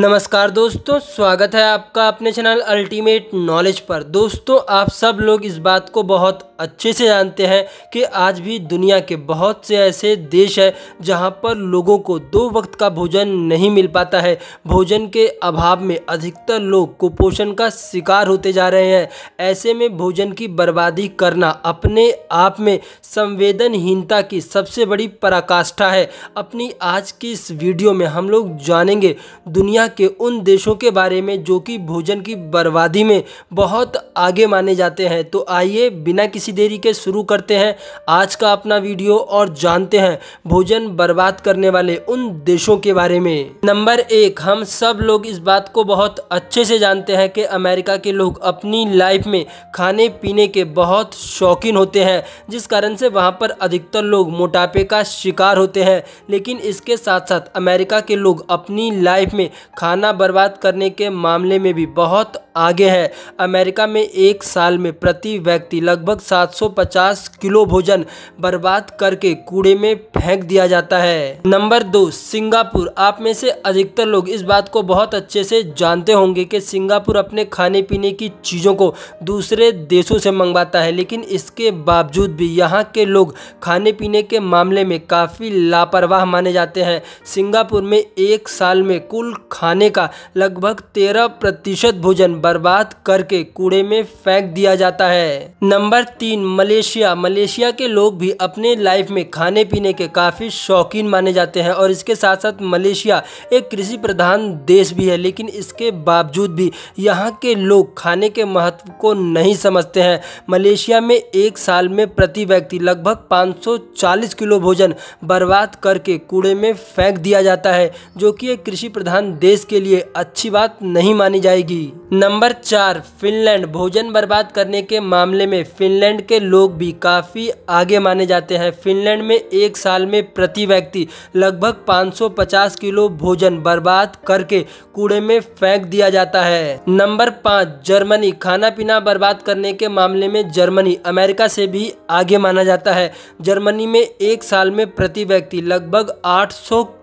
नमस्कार दोस्तों स्वागत है आपका अपने चैनल अल्टीमेट नॉलेज पर दोस्तों आप सब लोग इस बात को बहुत अच्छे से जानते हैं कि आज भी दुनिया के बहुत से ऐसे देश हैं जहां पर लोगों को दो वक्त का भोजन नहीं मिल पाता है भोजन के अभाव में अधिकतर लोग कुपोषण का शिकार होते जा रहे हैं ऐसे में भोजन की बर्बादी करना अपने आप में संवेदनहीनता की सबसे बड़ी पराकाष्ठा है अपनी आज की इस वीडियो में हम लोग जानेंगे दुनिया दुनिया के उन देशों के बारे में जो कि भोजन की बर्बादी में बहुत आगे माने जाते हैं तो आइए बिना किसी देरी के शुरू करते हैं आज का अपना वीडियो और जानते हैं भोजन बर्बाद करने वाले उन देशों के बारे में नंबर एक हम सब लोग इस बात को बहुत अच्छे से जानते हैं कि अमेरिका के लोग अपनी लाइफ में खाने पीने के बहुत शौकीन होते हैं जिस कारण से वहाँ पर अधिकतर लोग मोटापे का शिकार होते हैं लेकिन इसके साथ साथ अमेरिका के लोग अपनी लाइफ में खाना बर्बाद करने के मामले में भी बहुत आगे है अमेरिका में एक साल में प्रति व्यक्ति लगभग 750 किलो भोजन बर्बाद करके कूड़े में फेंक दिया जाता है नंबर दो सिंगापुर आप में से अधिकतर लोग इस बात को बहुत अच्छे से जानते होंगे कि सिंगापुर अपने खाने पीने की चीज़ों को दूसरे देशों से मंगवाता है लेकिन इसके बावजूद भी यहाँ के लोग खाने पीने के मामले में काफ़ी लापरवाह माने जाते हैं सिंगापुर में एक साल में कुल खा खाने का लगभग तेरह प्रतिशत भोजन बर्बाद करके कूड़े में फेंक दिया जाता है नंबर तीन मलेशिया मलेशिया के लोग भी अपने लाइफ में खाने पीने के काफ़ी शौकीन माने जाते हैं और इसके साथ साथ मलेशिया एक कृषि प्रधान देश भी है लेकिन इसके बावजूद भी यहाँ के लोग खाने के महत्व को नहीं समझते हैं मलेशिया में एक साल में प्रति व्यक्ति लगभग 540 किलो भोजन बर्बाद करके कूड़े में फेंक दिया जाता है जो कि एक कृषि प्रधान देश देश के लिए अच्छी बात नहीं मानी जाएगी नंबर चार फिनलैंड भोजन बर्बाद करने के मामले में फिनलैंड के लोग भी काफ़ी आगे माने जाते हैं फिनलैंड में एक साल में प्रति व्यक्ति लगभग 550 किलो भोजन बर्बाद करके कूड़े में फेंक दिया जाता है नंबर पाँच जर्मनी खाना पीना बर्बाद करने के मामले में जर्मनी अमेरिका से भी आगे माना जाता है जर्मनी में एक साल में प्रति व्यक्ति लगभग आठ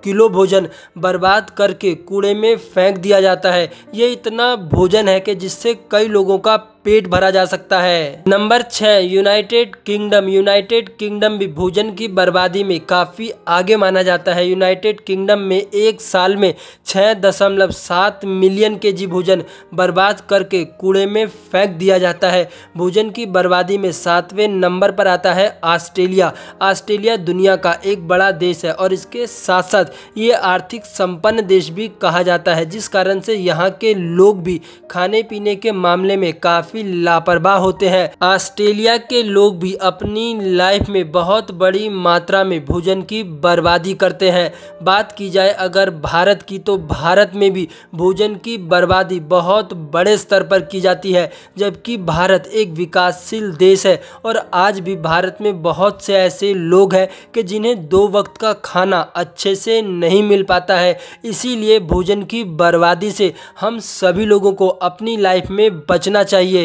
किलो भोजन बर्बाद करके कूड़े में में फेंक दिया जाता है ये इतना भोजन है कि जिससे कई लोगों का पेट भरा जा सकता है नंबर छः यूनाइटेड किंगडम यूनाइटेड किंगडम भी भोजन की बर्बादी में काफ़ी आगे माना जाता है यूनाइटेड किंगडम में एक साल में छः दशमलव सात मिलियन के जी भोजन बर्बाद करके कूड़े में फेंक दिया जाता है भोजन की बर्बादी में सातवें नंबर पर आता है ऑस्ट्रेलिया ऑस्ट्रेलिया दुनिया का एक बड़ा देश है और इसके साथ साथ ये आर्थिक संपन्न देश भी कहा जाता है जिस कारण से यहाँ के लोग भी खाने पीने के मामले में काफ़ी काफ़ी लापरवाह होते हैं ऑस्ट्रेलिया के लोग भी अपनी लाइफ में बहुत बड़ी मात्रा में भोजन की बर्बादी करते हैं बात की जाए अगर भारत की तो भारत में भी भोजन की बर्बादी बहुत बड़े स्तर पर की जाती है जबकि भारत एक विकासशील देश है और आज भी भारत में बहुत से ऐसे लोग हैं कि जिन्हें दो वक्त का खाना अच्छे से नहीं मिल पाता है इसीलिए भोजन की बर्बादी से हम सभी लोगों को अपनी लाइफ में बचना चाहिए